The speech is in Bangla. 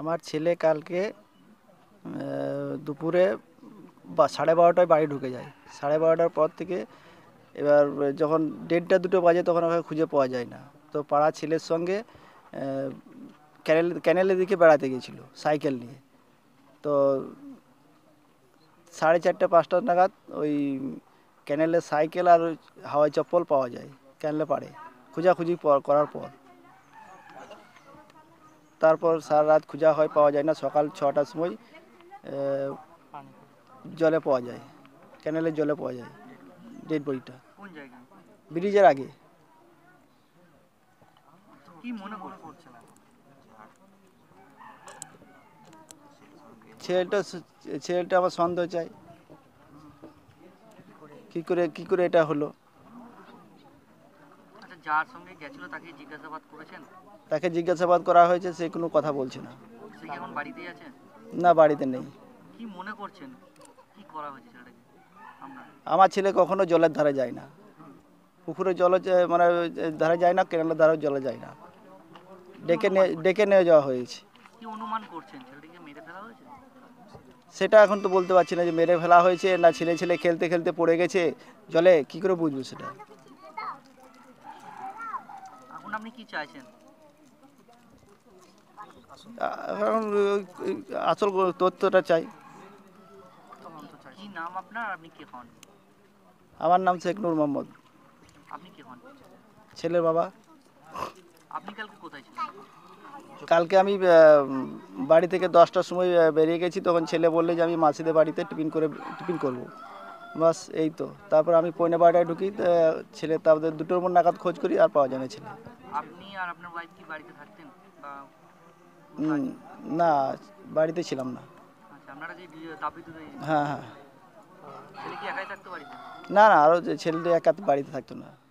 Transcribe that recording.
আমার ছেলে কালকে দুপুরে বা সাড়ে বারোটায় বাড়ি ঢুকে যায় সাড়ে বারোটার পর থেকে এবার যখন দেড়টা দুটো বাজে তখন ওখানে খুঁজে পাওয়া যায় না তো পাড়া ছেলের সঙ্গে ক্যানেল ক্যানেলের দিকে বেড়াতে গেছিলো সাইকেল নিয়ে তো সাড়ে চারটে পাঁচটা নাগাদ ওই ক্যানেলের সাইকেল আর হাওয়াই চপ্পল পাওয়া যায় ক্যানেলে পাড়ে খোঁজাখুঁজি করার পর তারপর সারা রাত খোঁজা হয় পাওয়া যায় না সকাল ছটার সময় জলে পাওয়া যায় ক্যানেলের জলে পাওয়া যায় ডেড বডিটা ব্রিজের আগে ছেলেটা ছেলেটা আমার সন্দেহ চাই কি করে কি করে এটা হলো যার সঙ্গে গেছিল তাকে জিজ্ঞাসাবাদ করেছেন তাকে জিজ্ঞাসাবাদ করা হয়েছে সে কোনো কথা বলছে না সে এখন বাড়িতেই আছে না বাড়িতে নেই কি মনে করছেন কি করা হয়েছে ছেলেটাকে আমার ছেলে কখনো জলের ধারে যায় না পুকুরে জল মানে ধারে যায় না কেনালের ধারে জলে যায় না ডেকে নিয়ে ডেকে নিয়ে যাওয়া হয়েছে কি অনুমান করছেন মেরে ফেলা হয়েছে সেটা এখন তো বলতে পারছি না যে মেরে ফেলা হয়েছে না ছেলে ছেলে খেলতে খেলতে পড়ে গেছে জলে কি করে বুঝবো সেটা এখন আপনি কি চাইছেন এখন আসল তথ্যটা চাই কি নাম আপনার আপনি কে হন আমার নাম শেখ নূর মোহাম্মদ আপনি কে হন ছেলের বাবা আপনি কালকে কোথায় ছিলেন কালকে আমি বাড়ি থেকে দশটার সময় বেরিয়ে গেছি তখন ছেলে বললে যে আমি মাসিদের বাড়িতে টিফিন করে টিফিন করবো বাস এই তো তারপর আমি পয়নে বাড়িটায় ঢুকি ছেলে তাদের দুটোর মন নাগাদ খোঁজ করি আর পাওয়া যায় না ছেলে আপনি আর আপনার ওয়াইফ কি বাড়িতে থাকতেন না বাড়িতে ছিলাম না আচ্ছা আপনারা যে তাপিত হ্যাঁ, হ্যাঁ। না না আরও ছেলেটি একা বাড়িতে থাকতো না